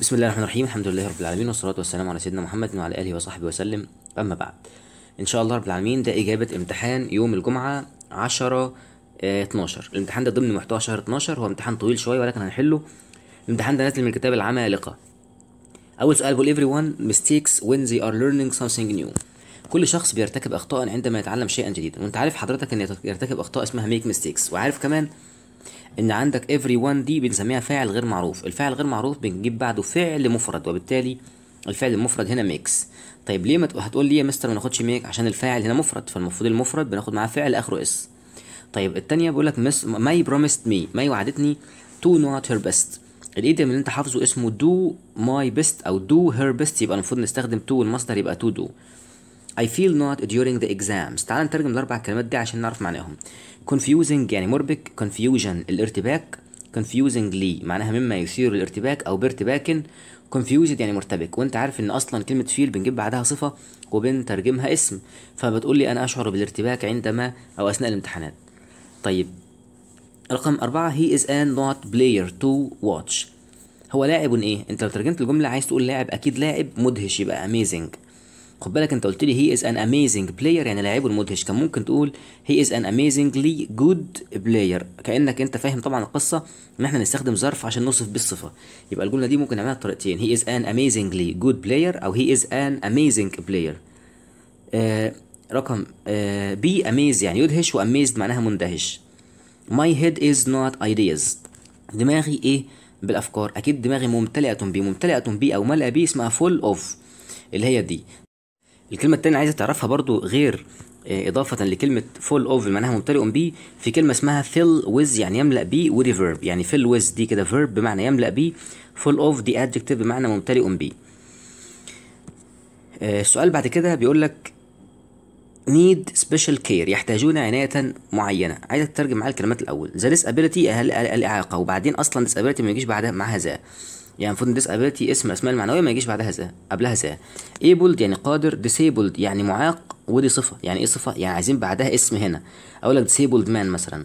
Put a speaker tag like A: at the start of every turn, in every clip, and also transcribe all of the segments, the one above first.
A: بسم الله الرحمن الرحيم الحمد لله رب العالمين والصلاة والسلام على سيدنا محمد وعلى آله وصحبه وسلم أما بعد إن شاء الله رب العالمين ده إجابة امتحان يوم الجمعة 10 12 آه، الامتحان ده ضمن محتوى شهر 12 هو امتحان طويل شوية ولكن هنحله الامتحان ده نازل من كتاب العمالقة أول سؤال بيقول everyone mistakes when they are learning something new كل شخص بيرتكب أخطاء عندما يتعلم شيئا جديدا وأنت عارف حضرتك إن يرتكب أخطاء اسمها make mistakes وعارف كمان ان عندك every one دي بنسميها فاعل غير معروف الفاعل غير معروف بنجيب بعده فعل مفرد وبالتالي الفعل المفرد هنا ميكس طيب ليه مت... هتقول لي يا مستر ما ناخدش ميك عشان الفاعل هنا مفرد فالمفروض المفرد بناخد معاه فعل اخره اس طيب الثانيه بيقول لك مس... ماي بروميست مي ماي وعدتني تو نوت هير بيست الايديم اللي انت حافظه اسمه دو ماي بيست او دو هير بيست يبقى المفروض نستخدم تو المصدر يبقى تو دو I feel not during the exams تعال نترجم الأربع كلمات دي عشان نعرف معناهم confusing يعني مربك confusion الارتباك confusingly معناها مما يثير الارتباك أو بارتباك confused يعني مرتبك وانت عارف ان اصلا كلمة feel بنجيب بعدها صفة وبنترجمها اسم فبتقول لي انا اشعر بالارتباك عندما او اثناء الامتحانات طيب رقم أربعة he is an not player to watch هو لاعب ايه انت لو ترجمت الجملة عايز تقول لاعب اكيد لاعب مدهش يبقى amazing خد بالك انت قلت لي هي از ان اميزنج بلاير يعني لعيب المدهش كان ممكن تقول هي از ان اميزنجلي جود بلاير كانك انت فاهم طبعا القصه ان احنا نستخدم ظرف عشان نوصف بالصفه يبقى الجمله دي ممكن نعملها بطريقتين هي از ان اميزنجلي جود بلاير او هي از ان اميزنج بلاير رقم بي بي اميز يعني يدهش واميزد معناها مندهش ماي هيد از نوت ايديز دماغي ايه بالافكار اكيد دماغي ممتلئه بممتلئه ممتلئه بي او ملئه بي اسمها فول اوف اللي هي دي الكلمة التانية عايزة تعرفها برضو غير آه، إضافة لكلمة فول أوف معناها ممتلئ بي في كلمة اسمها fill with يعني يملأ بي ودي verb يعني fill with دي كده verb بمعنى يملأ بي full of دي adjective بمعنى ممتلئ بي آه، السؤال بعد كده بيقول لك need special care يحتاجون عناية معينة عايز تترجم معايا الكلمات الأول the disability الإعاقة وبعدين أصلا disability ما يجيش بعدها معاها ذا يعني المفروض disability اسم الاسماء المعنويه ما يجيش بعدها ذا قبلها ذا able يعني قادر disabled يعني معاق ودي صفه يعني ايه صفه يعني عايزين بعدها اسم هنا اقول لك disabled man مثلا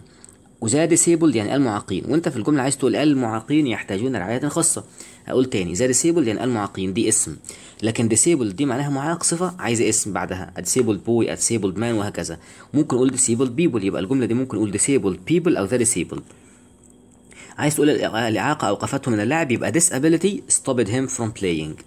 A: وذا disabled يعني المعاقين وانت في الجمله عايز تقول المعاقين يحتاجون رعايه خاصه هقول تاني ذا disabled يعني المعاقين دي اسم لكن disabled دي معناها معاق صفه عايزه اسم بعدها a disabled boy a disabled man وهكذا ممكن اقول disabled people يبقى الجمله دي ممكن اقول disabled people او ذا disabled عايز تقول الإعاقة أوقفته من اللعب يبقى disability stopped him from playing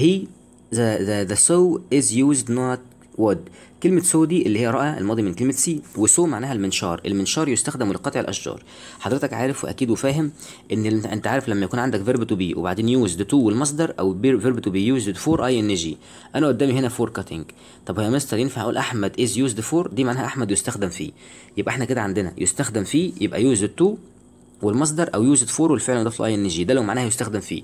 A: he the the the so is used not would كلمة سو دي اللي هي رأى الماضي من كلمة سي وسو معناها المنشار المنشار يستخدم لقطع الأشجار حضرتك عارف وأكيد وفاهم إن أنت عارف لما يكون عندك فيرب تو بي وبعدين used تو والمصدر أو فيرب تو بي used فور أي إن جي أنا قدامي هنا فور cutting. طب يا مستر ينفع أقول أحمد إز used فور دي معناها أحمد يستخدم فيه يبقى إحنا كده عندنا يستخدم فيه يبقى used تو والمصدر او يوزد فور والفعل مضاف له اي ان جي ده لو معناها يستخدم فيه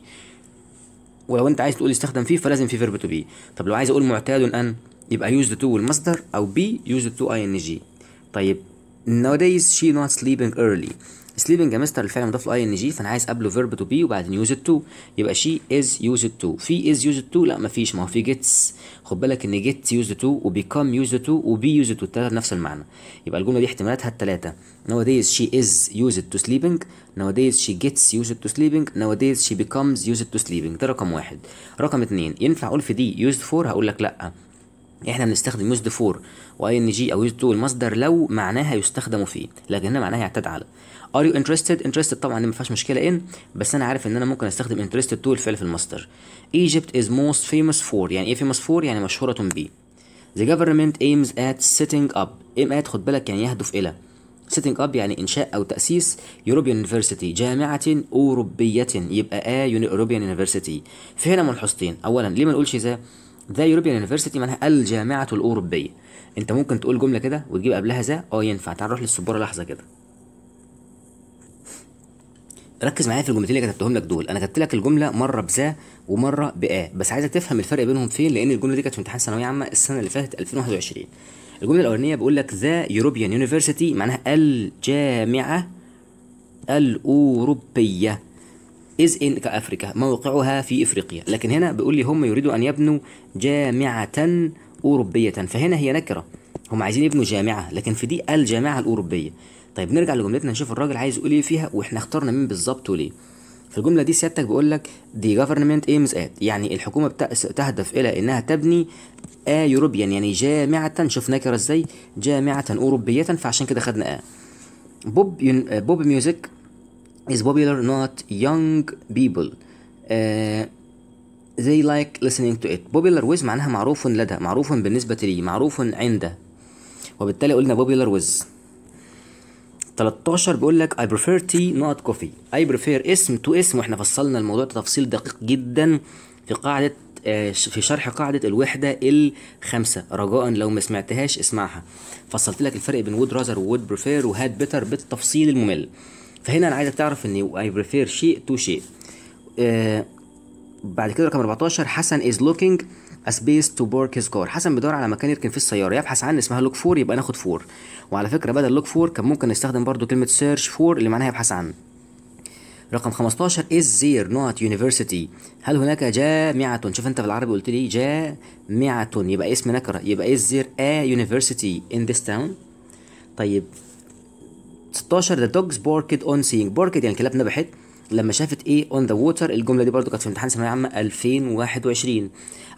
A: ولو انت عايز تقول يستخدم فيه فلازم في فيرب تو بي طب لو عايز اقول معتاد ان يبقى يوزد تو والمصدر او بي يوزد تو اي ان جي طيب nowadays she not sleeping early سليبنج مستر الفعل مضاف لاي ان جي فانا عايز قبله فيرب تو بي وبعدين يوز تو يبقى شي از يوز تو في از يوز تو لا مفيش ما هو في جيتس خد بالك ان to يوز تو used يوز تو وبي يوز تو الثلاثه نفس المعنى يبقى الجمله دي احتمالاتها الثلاثه nowadays she is used to sleeping nowadays she gets used to sleeping nowadays she becomes used to sleeping ده رقم واحد رقم اتنين ينفع اقول في دي used for هقول لك لا احنا بنستخدم used فور واي ان جي او used تو المصدر لو معناها يستخدم فيه لكن هنا معناها يعتاد على ار يو انترستد انترستد طبعا دي ما فيهاش مشكله ان بس انا عارف ان انا ممكن استخدم انترستد تو الفعل في الماستر ايجيبت از موست فيموس فور يعني ايه فيموس فور يعني مشهوره بيه The government aims at setting up aim at خد بالك يعني يهدف إلى setting up يعني إنشاء أو تأسيس European University جامعة أوروبية يبقى a European University في هنا ملحوظتين أولا ليه ما نقولش ذا ذا European University معناها الجامعة الأوروبية أنت ممكن تقول جملة كده وتجيب قبلها ذا أه ينفع تعال نروح للسبورة لحظة كده ركز معايا في الجملتين اللي كتبتهم لك دول انا كتبت لك الجمله مره بذا ومره بآ بس عايزك تفهم الفرق بينهم فين لان الجمله دي كانت في امتحان ثانويه عامه السنه اللي فاتت 2021 الجمله الاولانيه بيقول لك ذا يوروبيان يونيفرسيتي معناها الجامعه الاوروبيه از ان كافريكا موقعها في افريقيا لكن هنا بيقول لي هم يريدوا ان يبنوا جامعه اوروبيه فهنا هي نكره هم عايزين يبنوا جامعه لكن في دي الجامعه الاوروبيه طيب نرجع لجملتنا نشوف الراجل عايز يقول ايه فيها واحنا اخترنا مين بالظبط وليه في الجملة دي سيادتك بيقول لك دي government aims at يعني الحكومة تهدف إلى إنها تبني آ يوروبيا يعني جامعة شوف نكرة إزاي جامعة أوروبية فعشان كده خدنا آ بوب بوب ميوزك is popular not young people uh, they like listening to it popular with معناها معروف لدى معروف بالنسبة لي معروف عنده وبالتالي قلنا popular with 13 بيقول لك I prefer tea not coffee I prefer اسم تو اسم واحنا فصلنا الموضوع ده تفصيل دقيق جدا في قاعدة آه، في شرح قاعدة الوحدة الخامسة رجاء لو ما سمعتهاش اسمعها فصلت لك الفرق بين would rather وود بريفير وهاد بيتر بالتفصيل الممل فهنا انا عايزك تعرف ان اي بريفير شيء تو شيء آه، بعد كده رقم 14 حسن از looking اسبيس تو بورك هيز كار حسن بيدور على مكان يركن فيه السياره يبحث عن اسمها لوك فور يبقى ناخد فور وعلى فكره بدل لوك فور كان ممكن نستخدم برضو كلمه سيرش فور اللي معناها يبحث عن رقم 15 از زير نوت يونيفرسيتي هل هناك جامعة شوف انت بالعربي قلت لي جامعة يبقى اسم نكرة يبقى از زير ا يونيفرسيتي ان ذيس تاون طيب 16 ذا دوجز بوركد اون سينج بوركد يعني الكلاب نبحت لما شافت ايه اون ذا ووتر الجمله دي برضو كانت في امتحان ثانويه عامه 2021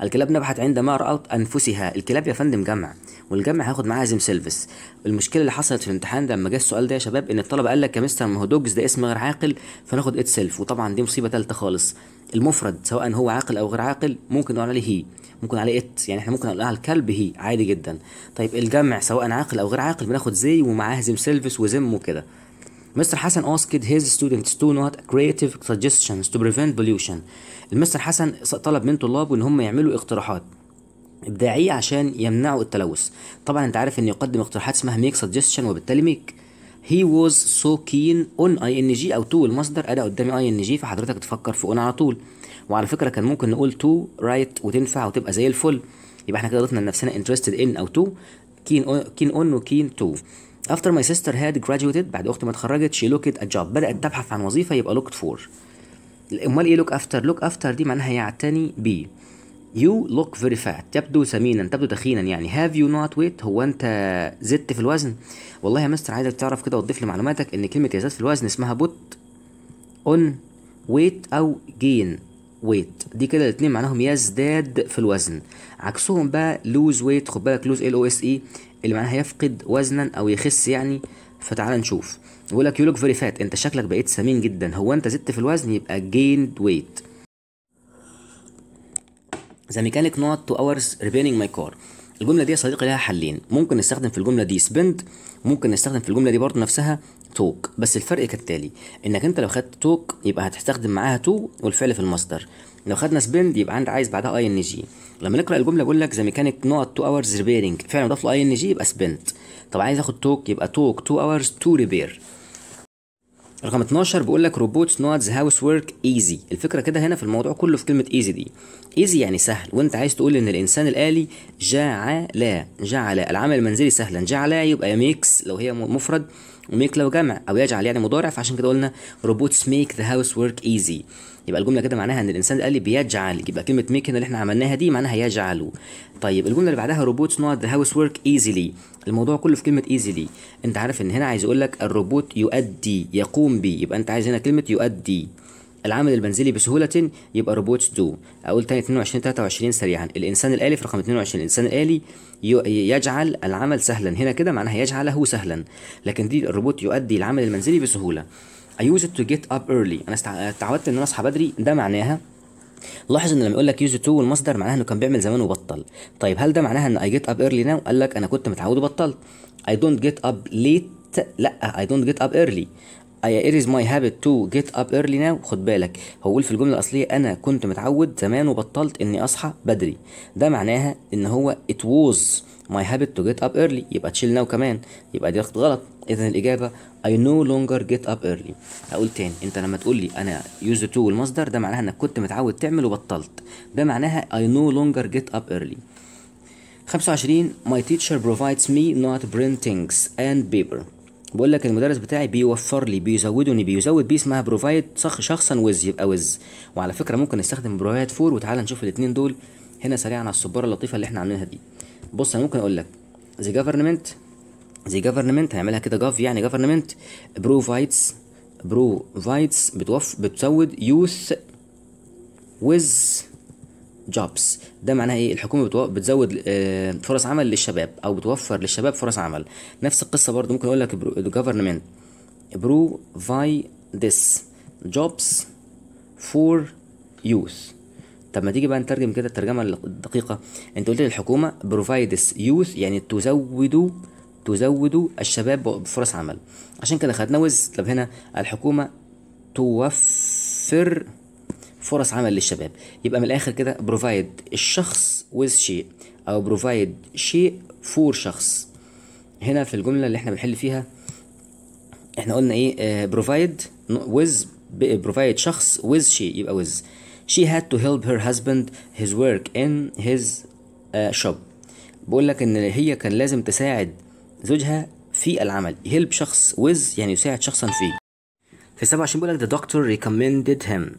A: الكلاب نبحت عندما رأت انفسها الكلاب يا فندم جمع والجمع هاخد معاها زيم سيلفس المشكله اللي حصلت في الامتحان لما جه السؤال ده يا شباب ان الطلبه قال لك يا مستر ما هو دوجز ده اسم غير عاقل فناخد ات سيلف وطبعا دي مصيبه ثالثه خالص المفرد سواء هو عاقل او غير عاقل ممكن نقول عليه هي ممكن عليه ات يعني احنا ممكن نقول على الكلب هي عادي جدا طيب الجمع سواء عاقل او غير عاقل بناخد زي ومعاه زيم سيلفس وزم وكده Mr. Hassan asked his students to not creative suggestions to prevent pollution. المستر حسن طلب من طلابه ان هم يعملوا اقتراحات ابداعيه عشان يمنعوا التلوث. طبعا انت عارف ان يقدم اقتراحات اسمها ميك سجستشن وبالتالي ميك. He was so keen on ing او to المصدر انا قدامي ing فحضرتك تفكر في on على طول. وعلى فكره كان ممكن نقول to right وتنفع وتبقى زي الفل. يبقى احنا كده ضفنا لنفسنا interested in او to keen on keen on تو to. After my sister had graduated بعد أختي ما اتخرجت she looked at a job بدأت تبحث عن وظيفة يبقى looked for أمال إيه look after look after دي معناها يعتني بيه You look very fat تبدو سمينا تبدو تخينا يعني have you not weight هو أنت زدت في الوزن والله يا مستر عايزك تعرف كده وتضيف لمعلوماتك إن كلمة يزداد في الوزن اسمها بوت on weight أو gain weight دي كده الاتنين معناهم يزداد في الوزن عكسهم بقى lose weight خد بالك lose ال او اس اي اللي معناها يفقد وزنا او يخس يعني فتعال نشوف يقول لك يو لوك فيري فات انت شكلك بقيت سمين جدا هو انت زدت في الوزن يبقى جيند ويت ذا ميكانيك نوت تو اورز ريبيرنج ماي كار الجمله دي يا صديقي لها حلين ممكن نستخدم في الجمله دي سبند ممكن نستخدم في الجمله دي برضه نفسها توك بس الفرق كالتالي انك انت لو خدت توك يبقى هتستخدم معاها تو والفعل في المصدر لو خدنا سبند يبقى انت عايز بعدها اي ان جي لما نقرا الجمله يقول لك ذا ميكانيك نقط تو اورز ريبيرنج فعلا اضاف له اي ان جي يبقى سبند طب عايز اخد توك يبقى توك تو اورز تو ريبير رقم 12 بيقول لك روبوت نوتس هاوس ورك ايزي الفكره كده هنا في الموضوع كله في كلمه ايزي دي ايزي يعني سهل وانت عايز تقول ان الانسان الالي جعل جعل العمل المنزلي سهلا جعل يبقى ميكس لو هي مفرد وميك لو جمع او يجعل يعني مضارع فعشان كده قلنا روبوتس ميك ذا هاوس ورك ايزي يبقى الجمله كده معناها ان الانسان قال لي بيجعل يبقى كلمه ميك هنا اللي احنا عملناها دي معناها يجعل طيب الجمله اللي بعدها روبوتس نوت ذا هاوس ورك ايزيلي الموضوع كله في كلمه ايزيلي انت عارف ان هنا عايز يقول لك الروبوت يؤدي يقوم بي يبقى انت عايز هنا كلمه يؤدي العمل المنزلي بسهولة يبقى روبوتس دو أقول تاني 22 23 سريعا الإنسان الآلي في رقم 22 الإنسان الآلي يجعل العمل سهلا هنا كده معناها يجعله سهلا لكن دي الروبوت يؤدي العمل المنزلي بسهولة I use it to get up early أنا اتعودت إن أنا أصحى بدري ده معناها لاحظ ان لما يقول لك يوز تو والمصدر معناها انه كان بيعمل زمان وبطل طيب هل ده معناها ان اي جيت اب ايرلي ناو قال لك انا كنت متعود وبطلت اي دونت جيت اب ليت لا اي دونت جيت اب ايرلي اي آه، is ماي هابت تو جيت اب ايرلي ناو خد بالك هو بيقول في الجمله الاصليه انا كنت متعود زمان وبطلت اني اصحى بدري ده معناها ان هو ات ووز ماي هابت تو جيت اب ايرلي يبقى تشيل ناو كمان يبقى دي غلط اذا الاجابه اي نو لونجر جيت اب ايرلي اقول تاني انت لما تقول لي انا يوز تو والمصدر ده معناها انك كنت متعود تعمل وبطلت ده معناها اي نو لونجر جيت اب ايرلي 25 my teacher provides me not printings and paper بقول لك المدرس بتاعي بيوفر لي بيزودني بيزود بي اسمها بروفايد شخصا ويز يبقى ويز وعلى فكره ممكن نستخدم بروفايد فور وتعالى نشوف الاثنين دول هنا سريعا على السباره اللطيفه اللي احنا عاملينها دي بص انا ممكن اقول لك the government the government هنعملها كده جاف يعني government بروفايدز بروفايدز بتوف بتزود يوث وز جوبز ده معناها ايه الحكومه بتزود آه، فرص عمل للشباب او بتوفر للشباب فرص عمل نفس القصه برضو ممكن اقول لك government فاي ذس jobs for youth طب ما تيجي بقى نترجم كده الترجمه الدقيقه انت قلت الحكومه بروفايدس يوث يعني تزودوا تزودوا الشباب بفرص عمل عشان كده خدنا وز طب هنا الحكومه توفر فرص عمل للشباب يبقى من الاخر كده بروفايد الشخص ويز شيء او بروفايد شيء فور شخص هنا في الجمله اللي احنا بنحل فيها احنا قلنا ايه بروفايد ويز بروفايد شخص ويز شيء يبقى ويز she had to help her husband his work in his uh, shop بقول لك ان هي كان لازم تساعد زوجها في العمل help شخص with يعني يساعد شخصا فيه في 27 بيقول لك the doctor recommended him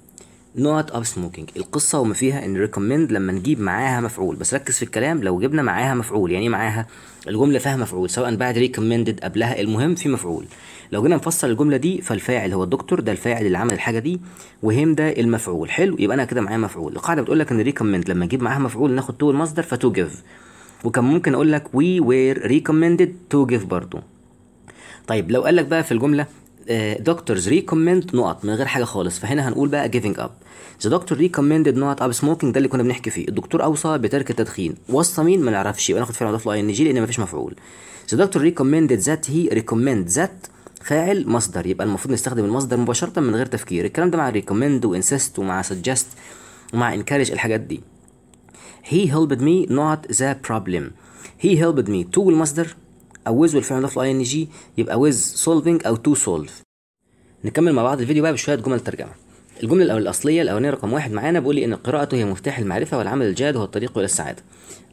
A: نوت اب سموكينج القصه وما فيها ان ريكومند لما نجيب معاها مفعول بس ركز في الكلام لو جبنا معاها مفعول يعني معاها الجمله فيها مفعول سواء بعد ريكومندد قبلها المهم في مفعول لو جينا نفسر الجمله دي فالفاعل هو الدكتور ده الفاعل اللي عمل الحاجه دي وهم ده المفعول حلو يبقى انا كده معايا مفعول القاعده بتقول لك ان ريكومند لما نجيب معاها مفعول ناخد تو المصدر فتو جيف وكان ممكن اقول لك وي وير ريكومندد تو جيف برضه طيب لو قال لك بقى في الجمله دكتورز آه، ريكومند نقط من غير حاجه خالص فهنا هنقول بقى جيفنج اب ذا دكتور ريكومندد نقط اب سموكينج ده اللي كنا بنحكي فيه الدكتور اوصى بترك التدخين وصى مين ما نعرفش يبقى فعل مضاف لاي ان جي لان مفيش مفعول ذا دكتور ريكومندد ذات هي ريكومند ذات فاعل مصدر يبقى المفروض نستخدم المصدر مباشره من غير تفكير الكلام ده مع ريكومند وانسيست ومع سجست ومع انكارج الحاجات دي he helped me not the problem he helped me to المصدر او ويز والفعل مضاف له اي ان جي يبقى ويز سولفنج او تو سولف نكمل مع بعض الفيديو بقى بشويه جمل ترجمه الجملة الأصلية الأولانية رقم واحد معانا بيقول لي إن القراءة هي مفتاح المعرفة والعمل الجاد هو الطريق إلى السعادة.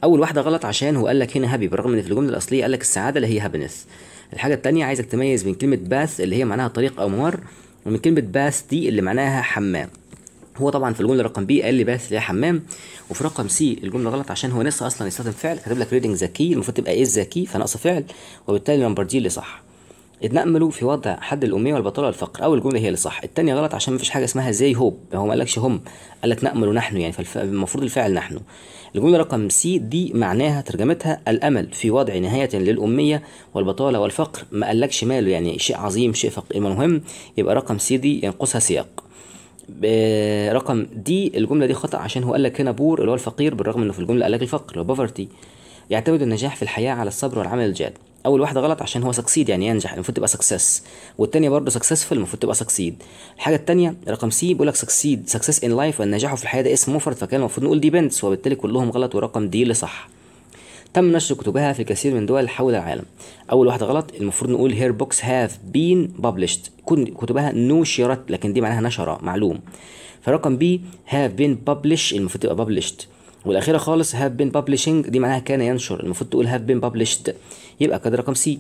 A: أول واحدة غلط عشان هو قال لك هنا هابي بالرغم إن في الجملة الأصلية قال لك السعادة اللي هي هابينس. الحاجة التانية عايزك تميز بين كلمة باث اللي هي معناها طريق أو ممر ومن كلمة باث دي اللي معناها حمام. هو طبعا في الجمله رقم بي قال لي باث ليه حمام وفي رقم سي الجمله غلط عشان هو نسى اصلا يستخدم فعل كاتب لك ريدنج ذكي المفروض تبقى ايه ذكي فنقص فعل وبالتالي نمبر دي اللي صح اتناملوا في وضع حد الاميه والبطاله والفقر اول جمله هي اللي صح الثانيه غلط عشان مفيش حاجه اسمها زي هوب هو ما قالكش هم قال لك نامل نحن يعني فالمفروض الفعل نحن الجمله رقم سي دي معناها ترجمتها الامل في وضع نهايه للاميه والبطاله والفقر ما قالكش ماله يعني شيء عظيم شيء فقير المهم يبقى رقم سي دي ينقصها سياق رقم دي الجمله دي خطا عشان هو قال لك هنا بور اللي هو الفقير بالرغم انه في الجمله قال لك الفقر اللي هو بوفرتي يعتمد النجاح في الحياه على الصبر والعمل الجاد اول واحده غلط عشان هو سكسيد يعني ينجح المفروض تبقى سكسس والثانيه برضه سكسسفل المفروض تبقى سكسيد الحاجه الثانيه رقم سي بيقول لك سكسيد سكسس ان لايف والنجاح في الحياه ده اسم مفرد فكان المفروض نقول ديبندس وبالتالي كلهم غلط ورقم دي اللي صح تم نشر كتبها في كثير من دول حول العالم اول واحده غلط المفروض نقول هير بوكس هاف بين بابلشت كتبها نشرت لكن دي معناها نشره معلوم فرقم بي هاف بين بابلش المفروض تبقى بابلشت والاخيره خالص هاف بين بابلشنج دي معناها كان ينشر المفروض تقول هاف بين بابلشت يبقى كده رقم سي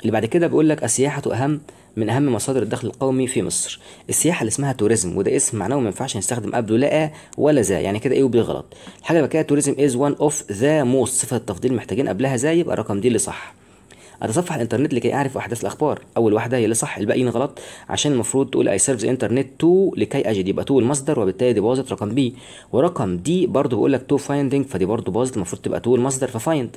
A: اللي بعد كده بيقول لك السياحه اهم من أهم مصادر الدخل القومي في مصر السياحة اللي اسمها توريزم وده اسم معناه ما ينفعش نستخدم قبله لا ولا ذا يعني كده إيه وبيغلط غلط الحاجة اللي كده توريزم از وان اوف ذا موست صفة التفضيل محتاجين قبلها ذا يبقى الرقم دي اللي صح اتصفح الانترنت لكي اعرف احداث الاخبار اول واحده هي اللي صح الباقيين غلط عشان المفروض تقول اي سيرفز انترنت تو لكي اجد يبقى تو المصدر وبالتالي دي باظت رقم بي ورقم دي برضه بقول لك تو فايندنج فدي برضه باظت المفروض تبقى تو المصدر ففايند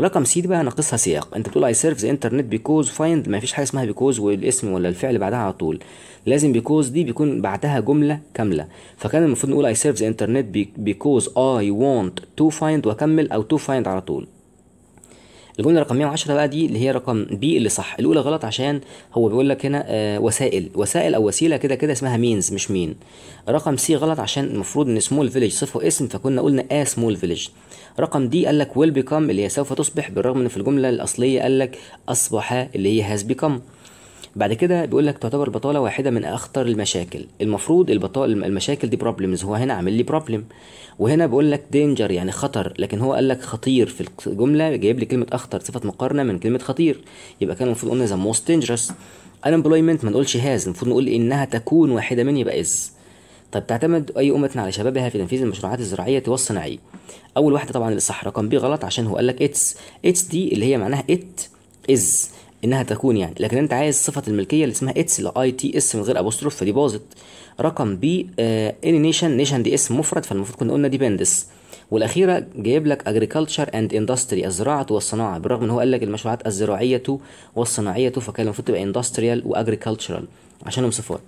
A: رقم سي دي بقى ناقصها سياق انت بتقول اي سيرفز انترنت بيكوز فايند ما فيش حاجه اسمها بيكوز والاسم ولا الفعل بعدها على طول لازم بيكوز دي بيكون بعدها جمله كامله فكان المفروض نقول اي سيرفز انترنت بيكوز اي وونت تو فايند واكمل او تو فايند على طول الجمله رقم 110 بقى دي اللي هي رقم بي اللي صح الاولى غلط عشان هو بيقول لك هنا آه وسائل وسائل او وسيله كده كده اسمها مينز مش مين رقم سي غلط عشان المفروض ان سمول فيليج صفه اسم فكنا قلنا ا سمول فيليج رقم دي قال لك ويل بيكم اللي هي سوف تصبح بالرغم ان في الجمله الاصليه قال لك اصبح اللي هي هاز بيكم بعد كده بيقول لك تعتبر البطاله واحده من اخطر المشاكل المفروض البطاله المشاكل دي بروبلمز هو هنا عامل لي بروبلم وهنا بيقول لك دينجر يعني خطر لكن هو قال لك خطير في الجمله جايب لي كلمه اخطر صفه مقارنه من كلمه خطير يبقى كان المفروض قلنا ذا موست دينجرس unemployment ما نقولش هاز المفروض نقول انها تكون واحده من يبقى از طيب تعتمد اي امه على شبابها في تنفيذ المشروعات الزراعيه والصناعيه اول واحده طبعا الصح رقم بي غلط عشان هو قال لك اتس اتس دي اللي هي معناها ات از انها تكون يعني لكن انت عايز صفه الملكيه اللي اسمها اتس لاي اي تي اس من غير ابوستروف فدي باظت رقم بي اني نيشن نيشن دي اسم مفرد فالمفروض كنا قلنا ديبندس والاخيره جايب لك اجريكلتشر اند اندستري الزراعه والصناعه بالرغم ان هو قال لك المشروعات الزراعيه والصناعيه فكان المفروض تبقى اندستريال واجريكلتشرال عشانهم صفات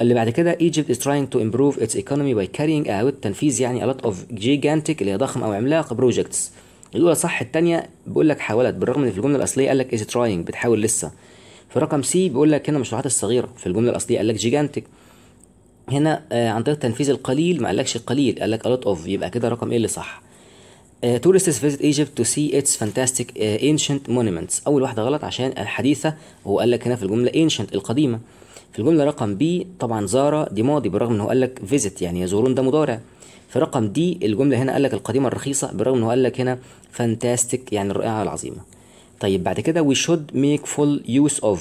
A: اللي بعد كده ايجيبت از تراينج تو امبروف اتس ايكونومي باي كارينج اوت تنفيذ يعني a اوف جيجانتك اللي هي ضخم او عملاق بروجكتس الاولى صح الثانيه بيقول لك حاولت بالرغم ان في الجمله الاصليه قال لك از تراينج بتحاول لسه في رقم سي بيقول لك هنا مشروعات الصغيره في الجمله الاصليه قال لك جيجانتك هنا آه عن طريق تنفيذ القليل ما قالكش القليل قال لك الوت اوف يبقى كده رقم ايه اللي صح تورستس فيزيت ايجيبت تو سي اتس فانتاستيك انشنت مونومنتس اول واحده غلط عشان الحديثه هو قال لك هنا في الجمله انشنت القديمه في الجمله رقم بي طبعا زارا دي ماضي بالرغم ان هو قال لك فيزيت يعني يزورون ده مضارع في رقم دي الجملة هنا قال لك القديمة الرخيصة برغم انه قال لك هنا فانتاستيك يعني الرائعة العظيمة طيب بعد كده we should make full use of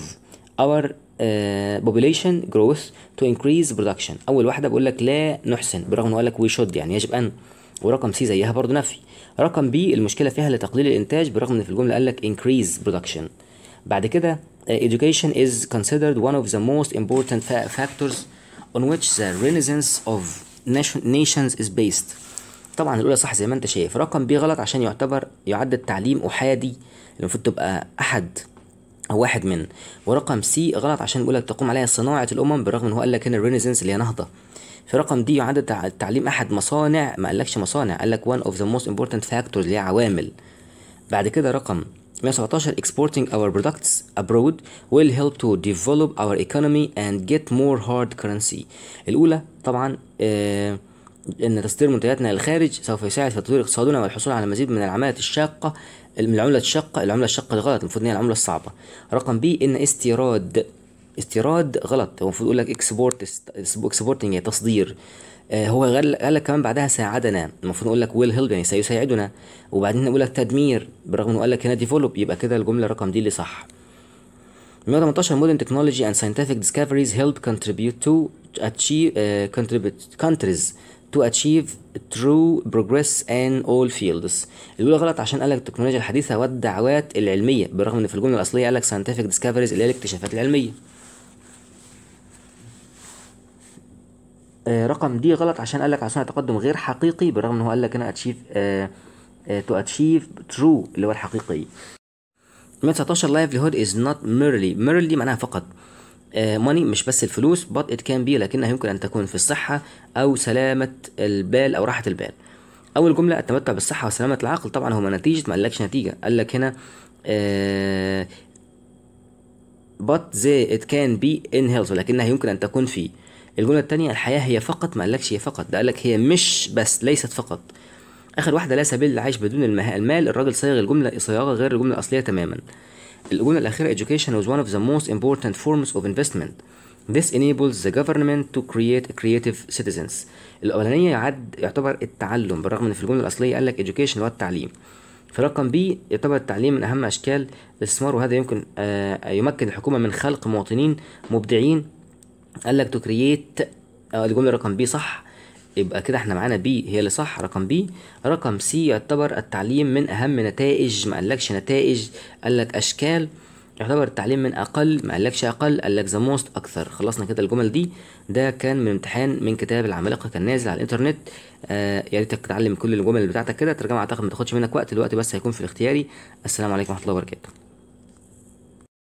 A: our uh, population growth to increase production اول واحدة بيقول لك لا نحسن برغم انه قال لك we should يعني يجب ان ورقم سي زيها برضه نفي رقم بي المشكلة فيها لتقليل الانتاج برغم ان في الجملة قال لك increase production بعد كده آه، education is considered one of the most important factors on which the renaissance of nations is based طبعا الاولى صح زي ما انت شايف رقم بي غلط عشان يعتبر يعد التعليم احادي المفروض تبقى احد او واحد من ورقم سي غلط عشان بيقول لك تقوم عليها صناعه الامم بالرغم ان هو قال لك هنا الرينيسانس اللي هي نهضه في رقم دي يعد التعليم احد مصانع ما قالكش مصانع قال لك وان اوف ذا موست امبورتنت فاكتورز اللي هي عوامل بعد كده رقم 117 exporting our products abroad will help to develop our economy and get more hard currency الأولى طبعا آه ان تصدير منتجاتنا للخارج سوف يساعد في تطوير اقتصادنا والحصول على مزيد من العملات الشاقة من العملة الشاقة العملة الشاقة دي غلط المفروض ان هي العملة الصعبة رقم بي ان استيراد استيراد غلط هو المفروض يقول لك اكسبورت اكسبورتنج يعني تصدير آه، هو قال لك كمان بعدها ساعدنا المفروض نقول لك ويل هيلب يعني سيساعدنا وبعدين نقول لك تدمير بالرغم انه قال لك هنا ديفلوب يبقى كده الجمله الرقم دي اللي صح 118 مودرن تكنولوجي اند ساينتفك ديسكفريز هيلب كونتريبيوت تو اتشيف كونتريبيوت كونتريز تو اتشيف ترو بروجريس ان اول فيلدز الاولى غلط عشان قال لك التكنولوجيا الحديثه والدعوات العلميه بالرغم ان في الجمله الاصليه قال لك ساينتفك ديسكفريز اللي هي الاكتشافات العلميه آه، رقم دي غلط عشان قال لك على تقدم غير حقيقي بالرغم ان هو قال لك انا اتشيف تو اتشيف ترو اللي هو الحقيقي 119 لايف هود از نوت ميرلي ميرلي معناها فقط ماني آه، مش بس الفلوس بات ات كان بي لكنها يمكن أن تكون في الصحة أو سلامة البال أو راحة البال أول جملة التمتع بالصحة وسلامة العقل طبعا هو نتيجة ما قالكش نتيجة قال لك هنا بات زي ات كان بي ان هيلث ولكنها يمكن أن تكون في الجمله الثانيه الحياه هي فقط ما قالكش هي فقط ده قالك هي مش بس ليست فقط اخر واحده لا سبيل للعيش بدون المال الراجل صيغ الجمله صياغه غير الجمله الاصليه تماما الجمله الاخيره education was one of the most important forms of investment This enables the government to create creative citizens. الأولانية يعد يعتبر التعلم بالرغم إن في الجملة الأصلية قال لك education هو التعليم. في رقم بي يعتبر التعليم من أهم أشكال الاستثمار وهذا يمكن آه، يمكن الحكومة من خلق مواطنين مبدعين قال لك تو كرييت آه، الجمله رقم بي صح يبقى كده احنا معانا بي هي اللي صح رقم بي رقم سي يعتبر التعليم من اهم نتائج ما قالكش نتائج قال لك اشكال يعتبر التعليم من اقل ما قالكش اقل قال لك ذا موست اكثر خلصنا كده الجمل دي ده كان من امتحان من كتاب العمالقه كان نازل على الانترنت آه يا ريتك تتعلم كل الجمل بتاعتك كده الترجمه اعتقد ما تاخدش منك وقت الوقت بس هيكون في الاختياري السلام عليكم ورحمه الله وبركاته